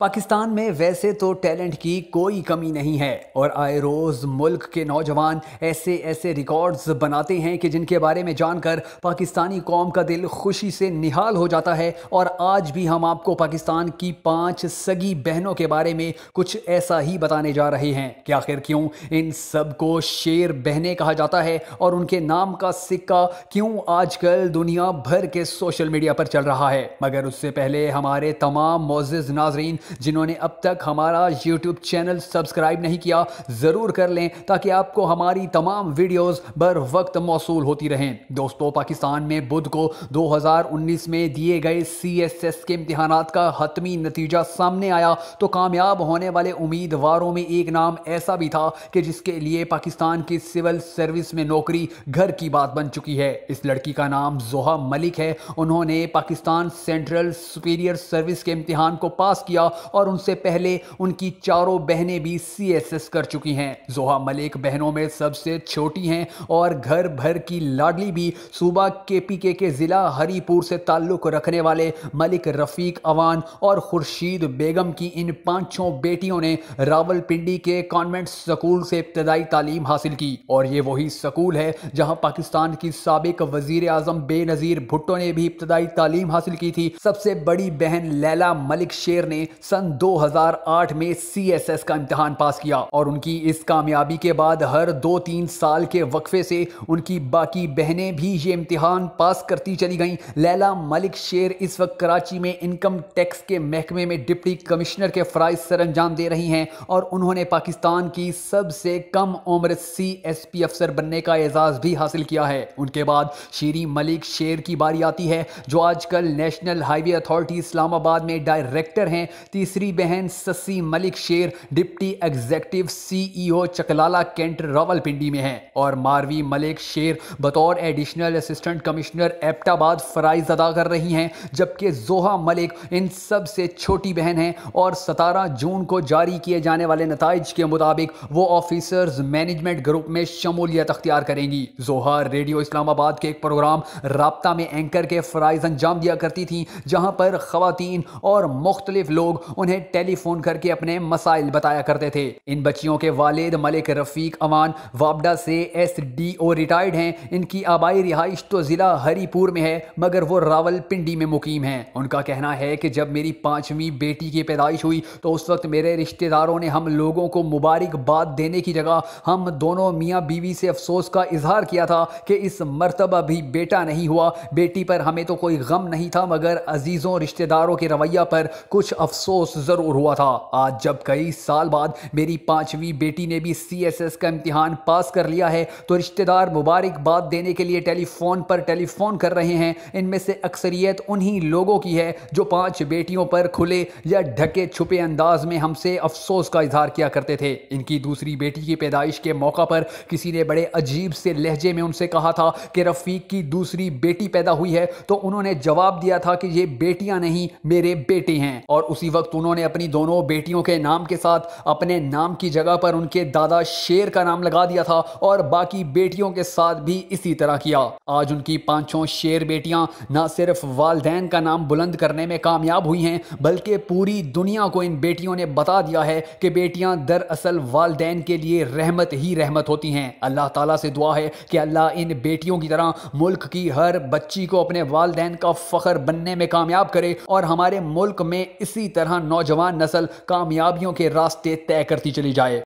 पाकिस्तान में वैसे तो टैलेंट की कोई कमी नहीं है और आए रोज़ मुल्क के नौजवान ऐसे ऐसे रिकॉर्ड्स बनाते हैं कि जिनके बारे में जानकर पाकिस्तानी कौम का दिल खुशी से निहाल हो जाता है और आज भी हम आपको पाकिस्तान की पांच सगी बहनों के बारे में कुछ ऐसा ही बताने जा रहे हैं कि आखिर क्यों इन सब को शेर बहने कहा जाता है और उनके नाम का सिक्का क्यों आजकल दुनिया भर के सोशल मीडिया पर चल रहा है मगर उससे पहले हमारे तमाम मोज़ नाजरीन जिन्होंने अब तक हमारा यूट्यूब चैनल सब्सक्राइब नहीं किया ज़रूर कर लें ताकि आपको हमारी तमाम वीडियोस बर वक्त मौसू होती रहें दोस्तों पाकिस्तान में बुध को 2019 में दिए गए सी एस एस के इम्तहान का हतमी नतीजा सामने आया तो कामयाब होने वाले उम्मीदवारों में एक नाम ऐसा भी था कि जिसके लिए पाकिस्तान की सिविल सर्विस में नौकरी घर की बात बन चुकी है इस लड़की का नाम जोहा मलिक है उन्होंने पाकिस्तान सेंट्रल सुपीरियर सर्विस के इम्तहान को पास किया और उनसे पहले उनकी चारों बहनें भी सीएसएस कर चुकी हैं जोहा मलिक बहनों में सबसे छोटी हैं और घर भर की लाडली भी के पी के ज़िला हरीपुर से ताल्लुक रखने वाले मलिक रफ़ीक अवान और खुर्शीद बेगम की इन पांचों बेटियों ने रावलपिंडी के कॉन्वेंट स्कूल से इब्तदाई तालीम हासिल की और ये वही स्कूल है जहां पाकिस्तान की सबक वजीर अजम बेनज़ीर भुट्टो ने भी इब्तदाई तालीम हासिल की थी सबसे बड़ी बहन लैला मलिक शेर ने सन 2008 में सीएसएस का इम्तहान पास किया और उनकी इस कामयाबी के बाद हर दो तीन साल के वक्फे से उनकी बाकी बहनें भी ये इम्तहान पास करती चली गईं लैला मलिक शेर इस वक्त कराची में इनकम टैक्स के महकमे में डिप्टी कमिश्नर के फ़राइज सर अंजाम दे रही हैं और उन्होंने पाकिस्तान की सबसे कम उम्र सी एस पी अफसर बनने का एजाज़ भी हासिल किया है उनके बाद शीरी मलिक शेर की बारी आती है जो आजकल नेशनल हाईवे अथॉरिटी इस्लामाबाद में डायरेक्टर हैं तीसरी बहन Sassi Malik Sher deputy executive CEO Chaklala Cantt Rawalpindi में है और मारवी मलिक शेर बतौर एडिशनल असिस्टेंट कमिश्नर एप्टाबाद फ़राइज अदा कर रही हैं जबकि जोहा मलिक इन सब से छोटी बहन हैं और सतारह जून को जारी किए जाने वाले नतज के मुताबिक वो ऑफिसर्स मैनेजमेंट ग्रुप में शमूलियत अख्तियार करेंगी जोहा रेडियो इस्लामाबाद के एक प्रोग्राम रबता में एंकर के फ़राइज अंजाम दिया करती थी जहाँ पर खातन और मुख्तलिफ लोग उन्हें टेलीफोन करके अपने मसाइल बताया करते थे इन बच्चियों के वालिद मलिक रफीक अमान वापडा से एस डी ओ रिटायर्ड हैं इनकी आबाई रिहाइश तो ज़िला हरीपुर में है मगर वो रावल पिंडी में मुकीम हैं उनका कहना है कि जब मेरी पांचवी बेटी की पैदाइश हुई तो उस वक्त मेरे रिश्तेदारों ने हम लोगों को मुबारकबाद देने की जगह हम दोनों मियाँ बीवी से अफसोस का इजहार किया था कि इस मरतबा भी बेटा नहीं हुआ बेटी पर हमें तो कोई गम नहीं था मगर अजीज़ों रिश्तेदारों के रवैया पर कुछ अफसोस अफसोस ज़रूर हुआ था आज जब कई साल बाद मेरी पांचवी बेटी ने भी सीएसएस का इम्तिहान पास कर लिया है तो रिश्तेदार मुबारकबाद देने के लिए टेलीफोन पर टेलीफोन कर रहे हैं इनमें से अक्सरियत उन्हीं लोगों की है जो पांच बेटियों पर खुले या ढके छुपे अंदाज में हमसे अफसोस का इजहार किया करते थे इनकी दूसरी बेटी की पैदाइश के मौका पर किसी ने बड़े अजीब से लहजे में उनसे कहा था कि रफ़ीक की दूसरी बेटी पैदा हुई है तो उन्होंने जवाब दिया था कि ये बेटियां नहीं मेरे बेटे हैं और उसी वक्त उन्होंने अपनी दोनों बेटियों के नाम के साथ अपने नाम की जगह पर उनके दादा शेर का नाम लगा दिया था और बाकी बेटियों के साथ भी इसी तरह किया आज उनकी पांचों शेर बेटियां न सिर्फ वालदेन का नाम बुलंद करने में कामयाब हुई हैं बल्कि पूरी दुनिया को इन बेटियों ने बता दिया है कि बेटियां दरअसल वालदेन के लिए रहमत ही रहमत होती हैं अल्लाह ताला से दुआ है कि अल्लाह इन बेटियों की तरह मुल्क की हर बच्ची को अपने वालदेन का फ़ख्र बनने में कामयाब करे और हमारे मुल्क में इसी तरह तरह नौजवान नस्ल कामयाबियों के रास्ते तय करती चली जाए